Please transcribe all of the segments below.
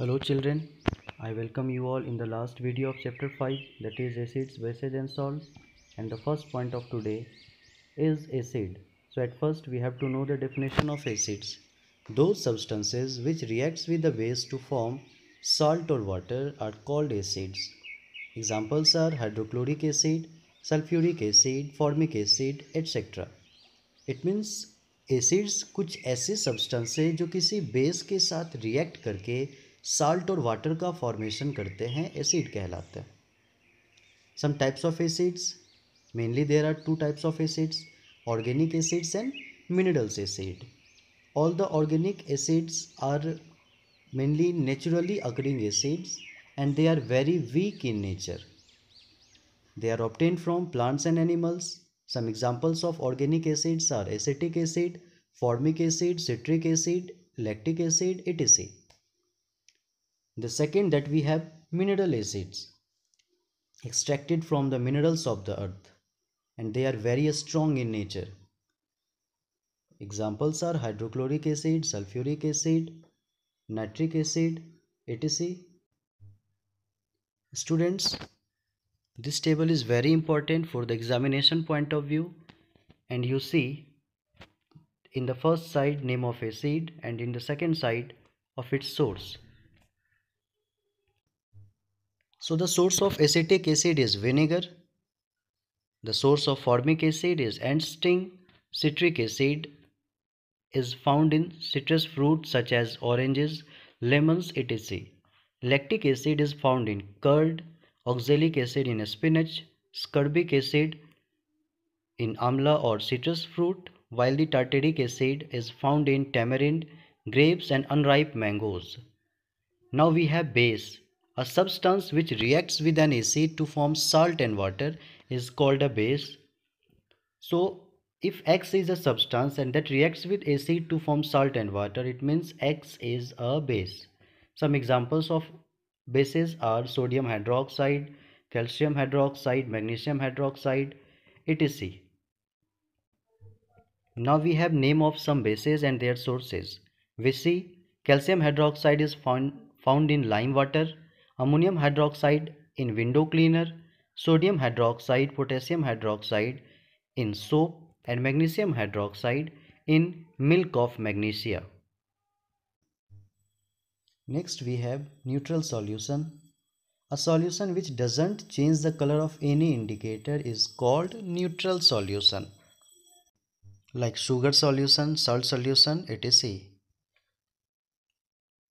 Hello children I welcome you all in the last video of chapter five that is acids bases and salt and the first point of today is acid so at first we have to know the definition of acids दो substances which reacts with the base to form salt और water are called acids examples are hydrochloric acid sulphuric acid formic acid etcetera it means acids कुछ ऐसे substances जो किसी base के साथ react करके salt और वाटर का फॉर्मेशन करते हैं एसिड कहलाते हैं some types of acids mainly there are two types of acids organic acids and minerals acid all the organic acids are mainly naturally occurring acids and they are very weak in nature they are obtained from plants and animals some examples of organic acids are acetic acid formic acid citric acid lactic acid it is The second that we have mineral acids extracted from the minerals of the earth and they are very strong in nature. Examples are hydrochloric acid, sulfuric acid, nitric acid, etc. Students, this table is very important for the examination point of view and you see in the first side name of acid and in the second side of its source. So the source of acetic acid is vinegar. The source of formic acid is ant Citric acid is found in citrus fruits such as oranges, lemons, etc. Lactic acid is found in curd, oxalic acid in spinach, scorbic acid in amla or citrus fruit, while the tartaric acid is found in tamarind, grapes and unripe mangoes. Now we have base a substance which reacts with an acid to form salt and water is called a base. So if X is a substance and that reacts with acid to form salt and water, it means X is a base. Some examples of bases are sodium hydroxide, calcium hydroxide, magnesium hydroxide, etc. Now we have name of some bases and their sources. We see calcium hydroxide is found, found in lime water ammonium hydroxide in window cleaner, sodium hydroxide, potassium hydroxide in soap and magnesium hydroxide in milk of magnesia. Next we have neutral solution. A solution which doesn't change the color of any indicator is called neutral solution. Like sugar solution, salt solution, etc.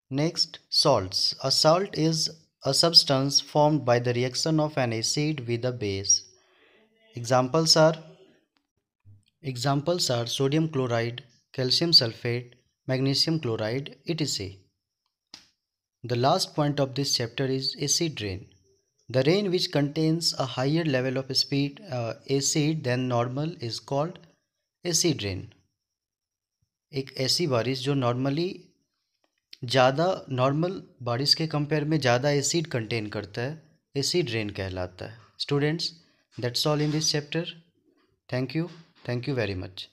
Next, salts. A salt is a substance formed by the reaction of an acid with a base. Examples are Examples are sodium chloride, calcium sulfate, magnesium chloride, etc. The last point of this chapter is acid rain. The rain which contains a higher level of speed uh, acid than normal is called acid rain. एक ऐसी बारिश जो normally ज़्यादा normal बारिश के compare में ज़्यादा acid contain करता है एसिड रेन कहलाता है students that's all in this chapter thank you thank you very much